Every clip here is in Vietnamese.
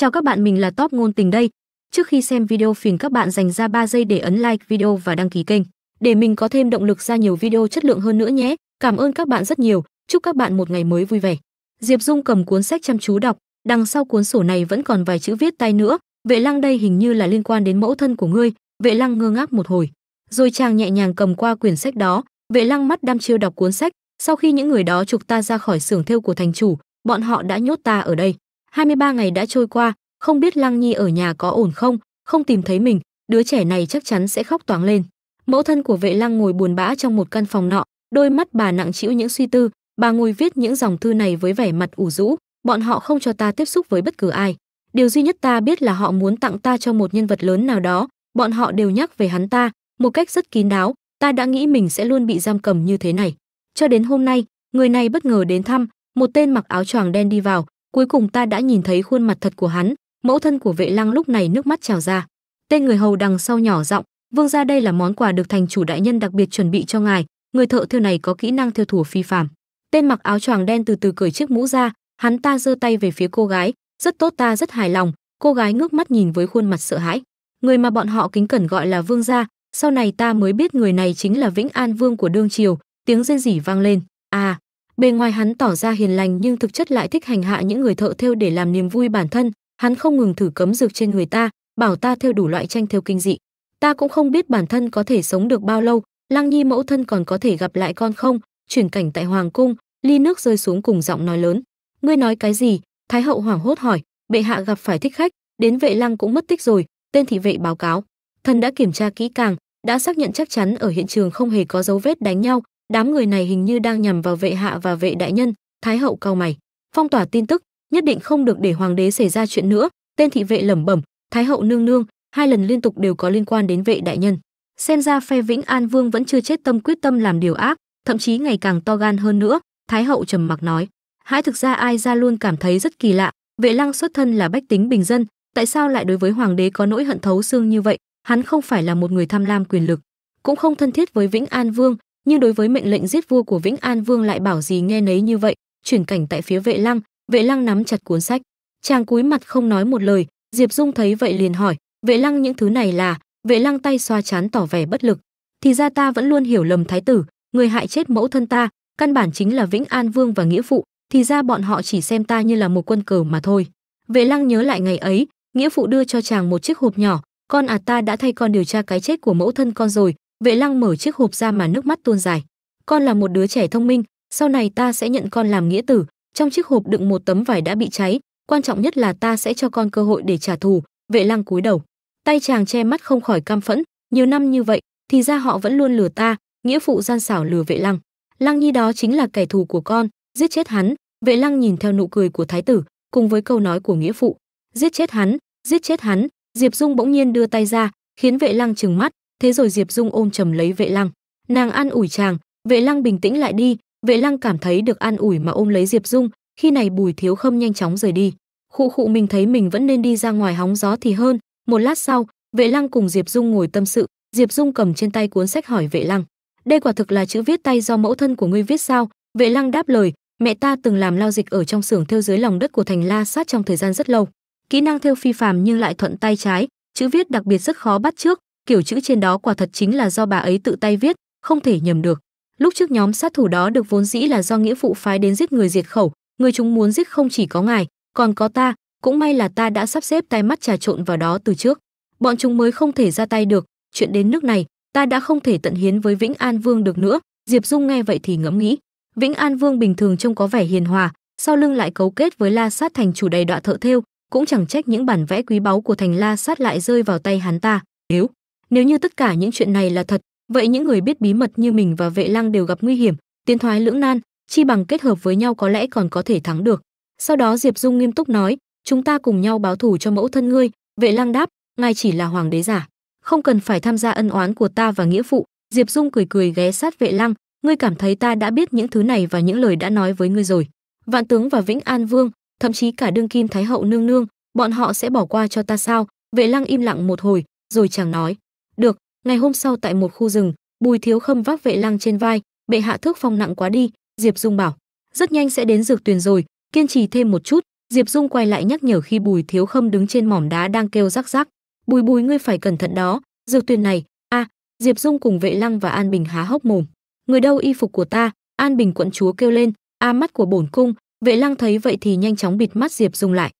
Chào các bạn, mình là Top ngôn tình đây. Trước khi xem video phiền các bạn dành ra 3 giây để ấn like video và đăng ký kênh để mình có thêm động lực ra nhiều video chất lượng hơn nữa nhé. Cảm ơn các bạn rất nhiều. Chúc các bạn một ngày mới vui vẻ. Diệp Dung cầm cuốn sách chăm chú đọc, đằng sau cuốn sổ này vẫn còn vài chữ viết tay nữa, Vệ Lăng đây hình như là liên quan đến mẫu thân của ngươi. Vệ Lăng ngơ ngác một hồi, rồi chàng nhẹ nhàng cầm qua quyển sách đó, Vệ Lăng mắt đăm chiêu đọc cuốn sách, sau khi những người đó trục ta ra khỏi xưởng theo của thành chủ, bọn họ đã nhốt ta ở đây. 23 ngày đã trôi qua, không biết Lăng Nhi ở nhà có ổn không, không tìm thấy mình, đứa trẻ này chắc chắn sẽ khóc toáng lên. Mẫu thân của Vệ Lăng ngồi buồn bã trong một căn phòng nọ, đôi mắt bà nặng chịu những suy tư, bà ngồi viết những dòng thư này với vẻ mặt ủ rũ, bọn họ không cho ta tiếp xúc với bất cứ ai. Điều duy nhất ta biết là họ muốn tặng ta cho một nhân vật lớn nào đó, bọn họ đều nhắc về hắn ta, một cách rất kín đáo, ta đã nghĩ mình sẽ luôn bị giam cầm như thế này. Cho đến hôm nay, người này bất ngờ đến thăm, một tên mặc áo choàng đen đi vào, cuối cùng ta đã nhìn thấy khuôn mặt thật của hắn mẫu thân của vệ lăng lúc này nước mắt trào ra tên người hầu đằng sau nhỏ giọng vương ra đây là món quà được thành chủ đại nhân đặc biệt chuẩn bị cho ngài người thợ thêu này có kỹ năng thêu thủ phi phàm tên mặc áo choàng đen từ từ cởi chiếc mũ ra hắn ta giơ tay về phía cô gái rất tốt ta rất hài lòng cô gái ngước mắt nhìn với khuôn mặt sợ hãi người mà bọn họ kính cẩn gọi là vương gia sau này ta mới biết người này chính là vĩnh an vương của đương triều tiếng rên rỉ vang lên à Bề ngoài hắn tỏ ra hiền lành nhưng thực chất lại thích hành hạ những người thợ thêu để làm niềm vui bản thân, hắn không ngừng thử cấm dược trên người ta, bảo ta thêu đủ loại tranh thêu kinh dị. Ta cũng không biết bản thân có thể sống được bao lâu, Lăng Nhi mẫu thân còn có thể gặp lại con không? Chuyển cảnh tại hoàng cung, ly nước rơi xuống cùng giọng nói lớn. Ngươi nói cái gì? Thái hậu hoảng hốt hỏi, bệ hạ gặp phải thích khách, đến vệ lăng cũng mất tích rồi, tên thị vệ báo cáo. Thần đã kiểm tra kỹ càng, đã xác nhận chắc chắn ở hiện trường không hề có dấu vết đánh nhau, Đám người này hình như đang nhằm vào vệ hạ và vệ đại nhân, Thái hậu cau mày, phong tỏa tin tức, nhất định không được để hoàng đế xảy ra chuyện nữa, tên thị vệ lẩm bẩm, Thái hậu nương nương, hai lần liên tục đều có liên quan đến vệ đại nhân. Xem ra phe Vĩnh An Vương vẫn chưa chết tâm quyết tâm làm điều ác, thậm chí ngày càng to gan hơn nữa, Thái hậu trầm mặc nói. Hãi thực ra ai ra luôn cảm thấy rất kỳ lạ, vệ lăng xuất thân là bách tính bình dân, tại sao lại đối với hoàng đế có nỗi hận thấu xương như vậy? Hắn không phải là một người tham lam quyền lực, cũng không thân thiết với Vĩnh An Vương, nhưng đối với mệnh lệnh giết vua của Vĩnh An Vương lại bảo gì nghe nấy như vậy, chuyển cảnh tại phía Vệ Lăng, Vệ Lăng nắm chặt cuốn sách, chàng cúi mặt không nói một lời, Diệp Dung thấy vậy liền hỏi, "Vệ Lăng những thứ này là?" Vệ Lăng tay xoa chán tỏ vẻ bất lực, "Thì ra ta vẫn luôn hiểu lầm thái tử, người hại chết mẫu thân ta, căn bản chính là Vĩnh An Vương và nghĩa phụ, thì ra bọn họ chỉ xem ta như là một quân cờ mà thôi." Vệ Lăng nhớ lại ngày ấy, nghĩa phụ đưa cho chàng một chiếc hộp nhỏ, "Con à ta đã thay con điều tra cái chết của mẫu thân con rồi, Vệ Lăng mở chiếc hộp ra mà nước mắt tuôn dài. Con là một đứa trẻ thông minh, sau này ta sẽ nhận con làm nghĩa tử. Trong chiếc hộp đựng một tấm vải đã bị cháy, quan trọng nhất là ta sẽ cho con cơ hội để trả thù. Vệ Lăng cúi đầu, tay chàng che mắt không khỏi cam phẫn. Nhiều năm như vậy, thì ra họ vẫn luôn lừa ta, nghĩa phụ gian xảo lừa Vệ Lăng. Lăng Nhi đó chính là kẻ thù của con, giết chết hắn. Vệ Lăng nhìn theo nụ cười của thái tử, cùng với câu nói của nghĩa phụ, giết chết hắn, giết chết hắn. Diệp Dung bỗng nhiên đưa tay ra, khiến Vệ Lăng trừng mắt, thế rồi diệp dung ôm chầm lấy vệ lăng nàng an ủi chàng vệ lăng bình tĩnh lại đi vệ lăng cảm thấy được an ủi mà ôm lấy diệp dung khi này bùi thiếu khâm nhanh chóng rời đi khụ khụ mình thấy mình vẫn nên đi ra ngoài hóng gió thì hơn một lát sau vệ lăng cùng diệp dung ngồi tâm sự diệp dung cầm trên tay cuốn sách hỏi vệ lăng đây quả thực là chữ viết tay do mẫu thân của ngươi viết sao vệ lăng đáp lời mẹ ta từng làm lao dịch ở trong xưởng theo dưới lòng đất của thành la sát trong thời gian rất lâu kỹ năng theo phi phàm nhưng lại thuận tay trái chữ viết đặc biệt rất khó bắt trước kiểu chữ trên đó quả thật chính là do bà ấy tự tay viết, không thể nhầm được. Lúc trước nhóm sát thủ đó được vốn dĩ là do nghĩa vụ phái đến giết người diệt khẩu, người chúng muốn giết không chỉ có ngài, còn có ta, cũng may là ta đã sắp xếp tay mắt trà trộn vào đó từ trước. Bọn chúng mới không thể ra tay được, chuyện đến nước này, ta đã không thể tận hiến với Vĩnh An Vương được nữa. Diệp Dung nghe vậy thì ngẫm nghĩ, Vĩnh An Vương bình thường trông có vẻ hiền hòa, sau lưng lại cấu kết với La Sát thành chủ đầy đọa thợ thêu, cũng chẳng trách những bản vẽ quý báu của thành La Sát lại rơi vào tay hắn ta. Nếu nếu như tất cả những chuyện này là thật, vậy những người biết bí mật như mình và Vệ Lăng đều gặp nguy hiểm, tiến thoái lưỡng nan, chi bằng kết hợp với nhau có lẽ còn có thể thắng được. Sau đó Diệp Dung nghiêm túc nói, chúng ta cùng nhau báo thù cho mẫu thân ngươi. Vệ Lăng đáp, ngài chỉ là hoàng đế giả, không cần phải tham gia ân oán của ta và nghĩa phụ. Diệp Dung cười cười ghé sát Vệ Lăng, ngươi cảm thấy ta đã biết những thứ này và những lời đã nói với ngươi rồi. Vạn tướng và Vĩnh An Vương, thậm chí cả đương kim thái hậu nương nương, bọn họ sẽ bỏ qua cho ta sao? Vệ Lăng im lặng một hồi, rồi chàng nói, được, ngày hôm sau tại một khu rừng, Bùi Thiếu Khâm vác vệ lăng trên vai, bệ hạ thước phong nặng quá đi, Diệp Dung bảo, rất nhanh sẽ đến dược tuyền rồi, kiên trì thêm một chút, Diệp Dung quay lại nhắc nhở khi Bùi Thiếu Khâm đứng trên mỏm đá đang kêu rắc rắc, "Bùi Bùi ngươi phải cẩn thận đó, dược tuyền này." A, à, Diệp Dung cùng Vệ Lăng và An Bình há hốc mồm. "Người đâu y phục của ta?" An Bình quận chúa kêu lên, "A à, mắt của bổn cung." Vệ Lăng thấy vậy thì nhanh chóng bịt mắt Diệp Dung lại.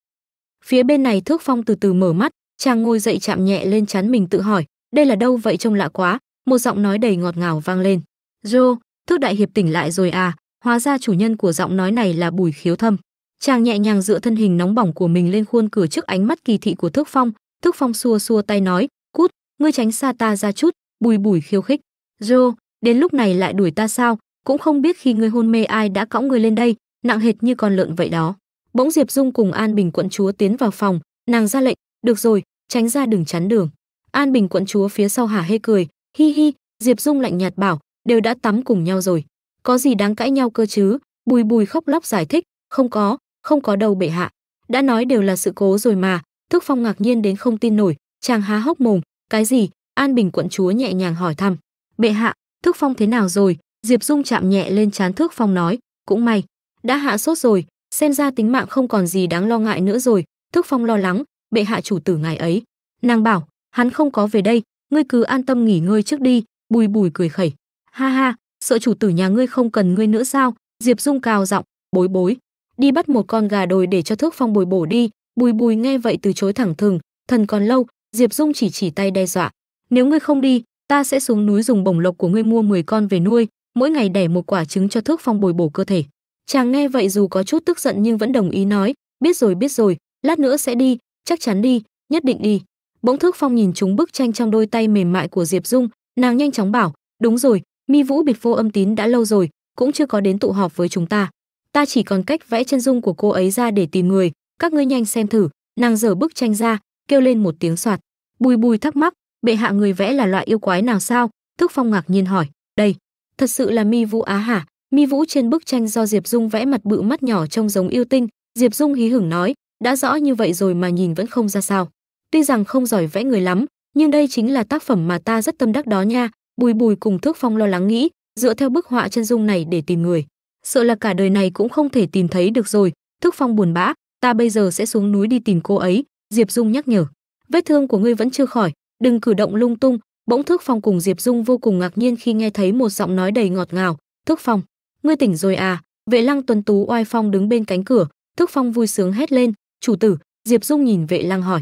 Phía bên này Thước Phong từ từ mở mắt, chàng ngồi dậy chạm nhẹ lên chán mình tự hỏi, đây là đâu vậy trông lạ quá một giọng nói đầy ngọt ngào vang lên joe thước đại hiệp tỉnh lại rồi à hóa ra chủ nhân của giọng nói này là bùi khiếu thâm chàng nhẹ nhàng dựa thân hình nóng bỏng của mình lên khuôn cửa trước ánh mắt kỳ thị của thước phong thước phong xua xua tay nói cút ngươi tránh xa ta ra chút bùi bùi khiêu khích joe đến lúc này lại đuổi ta sao cũng không biết khi ngươi hôn mê ai đã cõng ngươi lên đây nặng hệt như con lợn vậy đó bỗng diệp dung cùng an bình quận chúa tiến vào phòng nàng ra lệnh được rồi tránh ra đừng chắn đường An Bình quận chúa phía sau hả hê cười, hi hi, Diệp Dung lạnh nhạt bảo, đều đã tắm cùng nhau rồi. Có gì đáng cãi nhau cơ chứ? Bùi bùi khóc lóc giải thích, không có, không có đâu bệ hạ. Đã nói đều là sự cố rồi mà, Thức Phong ngạc nhiên đến không tin nổi, chàng há hốc mồm, cái gì? An Bình quận chúa nhẹ nhàng hỏi thăm. Bệ hạ, Thức Phong thế nào rồi? Diệp Dung chạm nhẹ lên trán Thức Phong nói, cũng may, đã hạ sốt rồi, xem ra tính mạng không còn gì đáng lo ngại nữa rồi. Thức Phong lo lắng, bệ hạ chủ tử ngài ấy. Nàng bảo, hắn không có về đây ngươi cứ an tâm nghỉ ngơi trước đi bùi bùi cười khẩy ha ha sợ chủ tử nhà ngươi không cần ngươi nữa sao diệp dung cao giọng bối bối đi bắt một con gà đồi để cho thước phong bồi bổ đi bùi bùi nghe vậy từ chối thẳng thừng thần còn lâu diệp dung chỉ chỉ tay đe dọa nếu ngươi không đi ta sẽ xuống núi dùng bổng lộc của ngươi mua 10 con về nuôi mỗi ngày đẻ một quả trứng cho thước phong bồi bổ cơ thể chàng nghe vậy dù có chút tức giận nhưng vẫn đồng ý nói biết rồi biết rồi lát nữa sẽ đi chắc chắn đi nhất định đi bỗng thước phong nhìn chúng bức tranh trong đôi tay mềm mại của diệp dung nàng nhanh chóng bảo đúng rồi mi vũ biệt vô âm tín đã lâu rồi cũng chưa có đến tụ họp với chúng ta ta chỉ còn cách vẽ chân dung của cô ấy ra để tìm người các ngươi nhanh xem thử nàng dở bức tranh ra kêu lên một tiếng soạt bùi bùi thắc mắc bệ hạ người vẽ là loại yêu quái nào sao thức phong ngạc nhiên hỏi đây thật sự là mi vũ á hả mi vũ trên bức tranh do diệp dung vẽ mặt bự mắt nhỏ trông giống yêu tinh diệp dung hí hửng nói đã rõ như vậy rồi mà nhìn vẫn không ra sao Tuy rằng không giỏi vẽ người lắm, nhưng đây chính là tác phẩm mà ta rất tâm đắc đó nha, Bùi Bùi cùng Thước Phong lo lắng nghĩ, dựa theo bức họa chân dung này để tìm người, sợ là cả đời này cũng không thể tìm thấy được rồi, Thước Phong buồn bã, ta bây giờ sẽ xuống núi đi tìm cô ấy, Diệp Dung nhắc nhở. Vết thương của ngươi vẫn chưa khỏi, đừng cử động lung tung, bỗng Thước Phong cùng Diệp Dung vô cùng ngạc nhiên khi nghe thấy một giọng nói đầy ngọt ngào, "Thước Phong, ngươi tỉnh rồi à?" Vệ Lăng Tuấn Tú oai phong đứng bên cánh cửa, Thước Phong vui sướng hét lên, "Chủ tử!" Diệp Dung nhìn Vệ Lăng hỏi,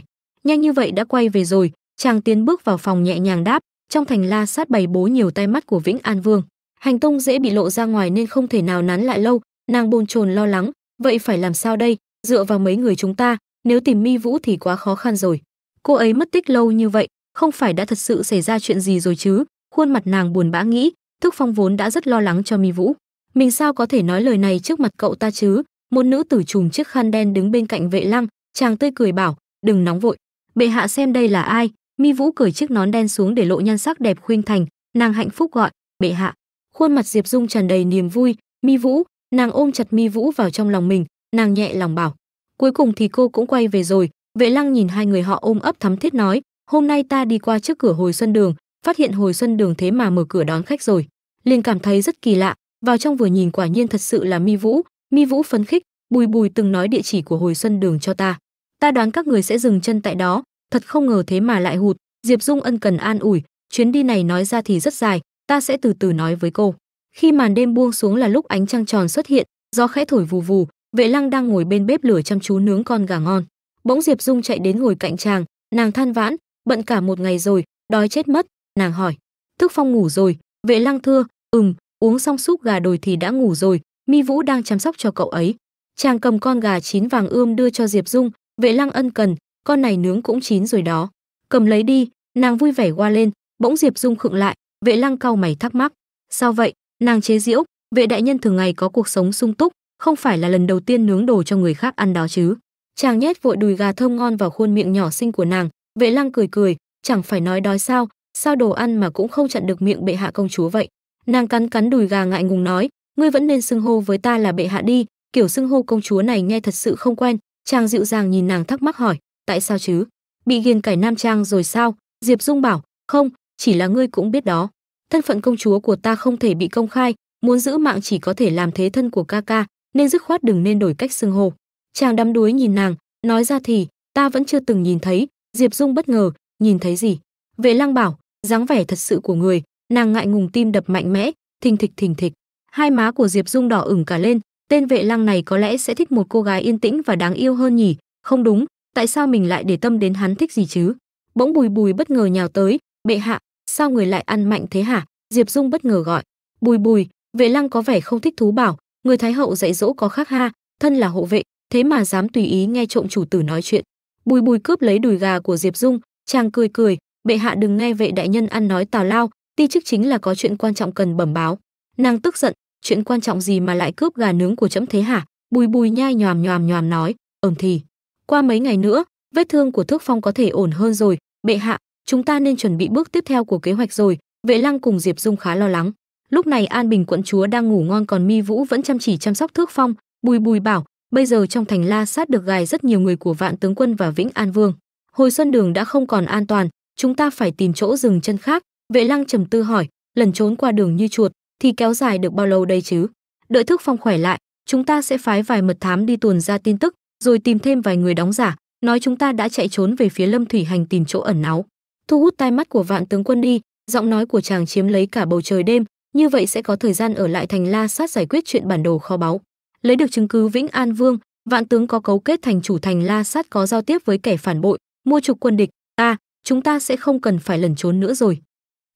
Nhanh như vậy đã quay về rồi, chàng tiến bước vào phòng nhẹ nhàng đáp, trong thành la sát bày bố nhiều tay mắt của Vĩnh An Vương. Hành tung dễ bị lộ ra ngoài nên không thể nào nán lại lâu, nàng bồn chồn lo lắng, vậy phải làm sao đây, dựa vào mấy người chúng ta, nếu tìm Mi Vũ thì quá khó khăn rồi. Cô ấy mất tích lâu như vậy, không phải đã thật sự xảy ra chuyện gì rồi chứ? Khuôn mặt nàng buồn bã nghĩ, Thức Phong vốn đã rất lo lắng cho Mi Vũ. Mình sao có thể nói lời này trước mặt cậu ta chứ? Một nữ tử trùm chiếc khăn đen đứng bên cạnh vệ lăng, chàng tươi cười bảo, đừng nóng vội, bệ hạ xem đây là ai mi vũ cởi chiếc nón đen xuống để lộ nhan sắc đẹp khuynh thành nàng hạnh phúc gọi bệ hạ khuôn mặt diệp dung tràn đầy niềm vui mi vũ nàng ôm chặt mi vũ vào trong lòng mình nàng nhẹ lòng bảo cuối cùng thì cô cũng quay về rồi vệ lăng nhìn hai người họ ôm ấp thắm thiết nói hôm nay ta đi qua trước cửa hồi xuân đường phát hiện hồi xuân đường thế mà mở cửa đón khách rồi liền cảm thấy rất kỳ lạ vào trong vừa nhìn quả nhiên thật sự là mi vũ mi vũ phấn khích bùi bùi từng nói địa chỉ của hồi xuân đường cho ta ta đoán các người sẽ dừng chân tại đó thật không ngờ thế mà lại hụt diệp dung ân cần an ủi chuyến đi này nói ra thì rất dài ta sẽ từ từ nói với cô khi màn đêm buông xuống là lúc ánh trăng tròn xuất hiện gió khẽ thổi vù vù vệ lăng đang ngồi bên bếp lửa chăm chú nướng con gà ngon bỗng diệp dung chạy đến ngồi cạnh chàng nàng than vãn bận cả một ngày rồi đói chết mất nàng hỏi thức phong ngủ rồi vệ lăng thưa ừm uống xong súp gà đồi thì đã ngủ rồi mi vũ đang chăm sóc cho cậu ấy chàng cầm con gà chín vàng ươm đưa cho diệp dung Vệ Lăng ân cần, con này nướng cũng chín rồi đó, cầm lấy đi, nàng vui vẻ qua lên, bỗng Diệp Dung khựng lại, Vệ Lăng cau mày thắc mắc, sao vậy? Nàng chế diễu. vệ đại nhân thường ngày có cuộc sống sung túc, không phải là lần đầu tiên nướng đồ cho người khác ăn đó chứ. Chàng nhét vội đùi gà thơm ngon vào khuôn miệng nhỏ xinh của nàng, vệ lăng cười cười, chẳng phải nói đói sao, sao đồ ăn mà cũng không chặn được miệng bệ hạ công chúa vậy. Nàng cắn cắn đùi gà ngại ngùng nói, ngươi vẫn nên xưng hô với ta là bệ hạ đi, kiểu xưng hô công chúa này nghe thật sự không quen, Trang dịu dàng nhìn nàng thắc mắc hỏi, tại sao chứ? Bị ghiền cải nam trang rồi sao? Diệp Dung bảo, không, chỉ là ngươi cũng biết đó. Thân phận công chúa của ta không thể bị công khai, muốn giữ mạng chỉ có thể làm thế thân của ca ca, nên dứt khoát đừng nên đổi cách xưng hô. Chàng đắm đuối nhìn nàng, nói ra thì, ta vẫn chưa từng nhìn thấy, Diệp Dung bất ngờ, nhìn thấy gì? Vệ lăng bảo, dáng vẻ thật sự của người, nàng ngại ngùng tim đập mạnh mẽ, thình thịch thình thịch. Hai má của Diệp Dung đỏ ửng cả lên, tên vệ lang này có lẽ sẽ thích một cô gái yên tĩnh và đáng yêu hơn nhỉ không đúng tại sao mình lại để tâm đến hắn thích gì chứ bỗng bùi bùi bất ngờ nhào tới bệ hạ sao người lại ăn mạnh thế hả diệp dung bất ngờ gọi bùi bùi vệ lăng có vẻ không thích thú bảo người thái hậu dạy dỗ có khác ha thân là hộ vệ thế mà dám tùy ý nghe trộm chủ tử nói chuyện bùi bùi cướp lấy đùi gà của diệp dung chàng cười cười bệ hạ đừng nghe vệ đại nhân ăn nói tào lao ti chức chính là có chuyện quan trọng cần bẩm báo nàng tức giận chuyện quan trọng gì mà lại cướp gà nướng của trẫm thế hả bùi bùi nhai nhòm nhòm nhòm nói ổn thì qua mấy ngày nữa vết thương của thước phong có thể ổn hơn rồi bệ hạ chúng ta nên chuẩn bị bước tiếp theo của kế hoạch rồi vệ lăng cùng diệp dung khá lo lắng lúc này an bình quận chúa đang ngủ ngon còn mi vũ vẫn chăm chỉ chăm sóc thước phong bùi bùi bảo bây giờ trong thành la sát được gài rất nhiều người của vạn tướng quân và vĩnh an vương hồi xuân đường đã không còn an toàn chúng ta phải tìm chỗ dừng chân khác vệ lăng trầm tư hỏi lần trốn qua đường như chuột thì kéo dài được bao lâu đây chứ? Đợi Thức Phong khỏe lại, chúng ta sẽ phái vài mật thám đi tuồn ra tin tức, rồi tìm thêm vài người đóng giả, nói chúng ta đã chạy trốn về phía Lâm Thủy Hành tìm chỗ ẩn náu. Thu hút tai mắt của vạn tướng quân đi, giọng nói của chàng chiếm lấy cả bầu trời đêm, như vậy sẽ có thời gian ở lại thành La Sát giải quyết chuyện bản đồ kho báu. Lấy được chứng cứ Vĩnh An Vương, vạn tướng có cấu kết thành chủ thành La Sát có giao tiếp với kẻ phản bội, mua trục quân địch, ta, chúng ta sẽ không cần phải lẩn trốn nữa rồi.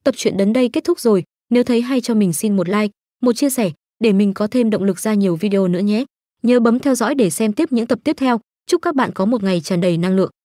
Tập truyện đến đây kết thúc rồi, nếu thấy hay cho mình xin một like, một chia sẻ để mình có thêm động lực ra nhiều video nữa nhé. Nhớ bấm theo dõi để xem tiếp những tập tiếp theo. Chúc các bạn có một ngày tràn đầy năng lượng.